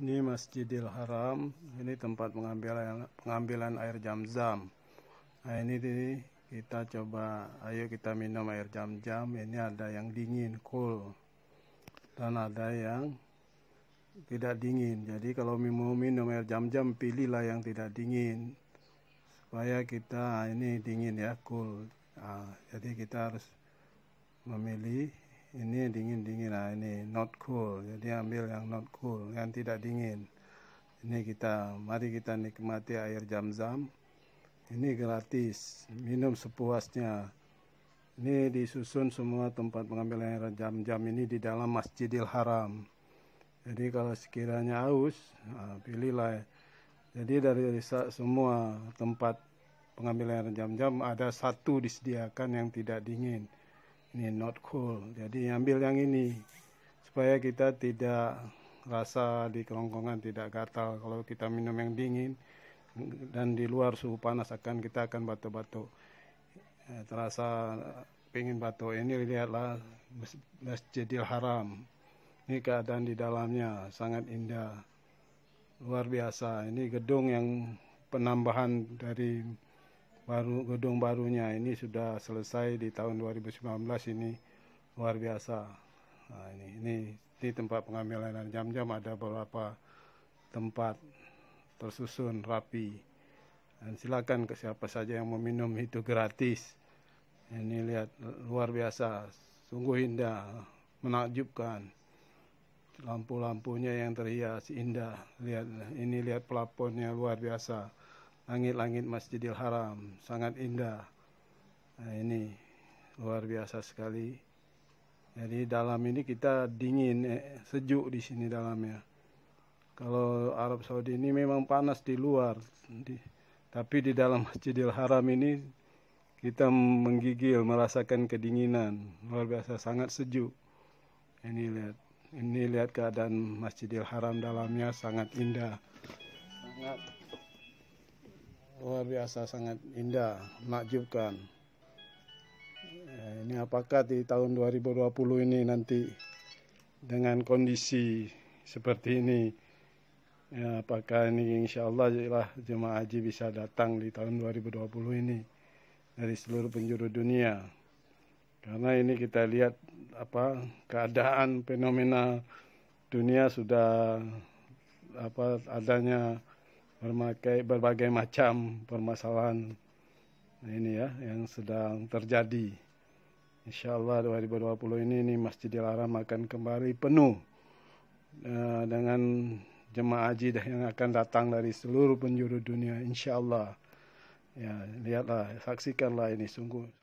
Ini Masjidil Haram, ini tempat pengambilan pengambilan air jam-jam. Nah, ini ini kita coba ayo kita minum air jam-jam. Ini ada yang dingin, cool. Dan ada yang tidak dingin. Jadi kalau mau minum air jam-jam pilihlah yang tidak dingin. Supaya kita ini dingin ya, cool. Nah, jadi kita harus memilih ini dingin dingin lah. ini not cool jadi ambil yang not cool yang tidak dingin ini kita mari kita nikmati air jam-jam. ini gratis minum sepuasnya ini disusun semua tempat pengambilan air jam-jam ini di dalam masjidil haram jadi kalau sekiranya haus ah, pilihlah jadi dari semua tempat pengambilan air jam-jam ada satu disediakan yang tidak dingin ini not cool jadi ambil yang ini supaya kita tidak rasa di kerongkongan tidak gatal kalau kita minum yang dingin dan di luar suhu panas akan kita akan batuk-batuk eh, terasa pingin batuk ini lihatlah Masjidil Haram ini keadaan di dalamnya sangat indah luar biasa ini gedung yang penambahan dari baru gedung barunya ini sudah selesai di tahun 2019 ini luar biasa nah, ini ini di tempat pengambilan jam-jam ada beberapa tempat tersusun rapi dan silakan ke siapa saja yang meminum itu gratis ini lihat luar biasa sungguh indah menakjubkan lampu-lampunya yang terhias indah lihat ini lihat pelaponnya luar biasa langit-langit Masjidil Haram sangat indah. Nah, ini luar biasa sekali. Jadi dalam ini kita dingin, eh, sejuk di sini dalamnya. Kalau Arab Saudi ini memang panas di luar, di, tapi di dalam Masjidil Haram ini kita menggigil, merasakan kedinginan, luar biasa sangat sejuk. Ini lihat, ini lihat keadaan Masjidil Haram dalamnya sangat indah. Sangat luar biasa sangat indah, menakjubkan. Eh, ini apakah di tahun 2020 ini nanti dengan kondisi seperti ini ya, apakah ini insya Allah jadilah jemaah haji bisa datang di tahun 2020 ini dari seluruh penjuru dunia karena ini kita lihat apa keadaan fenomena dunia sudah apa adanya berbagai berbagai macam permasalahan ini ya yang sedang terjadi. Insyaallah 2020 ini ini Masjidil Haram akan kembali penuh eh, dengan jemaah haji yang akan datang dari seluruh penjuru dunia insyaallah. Ya, lihatlah, saksikanlah ini sungguh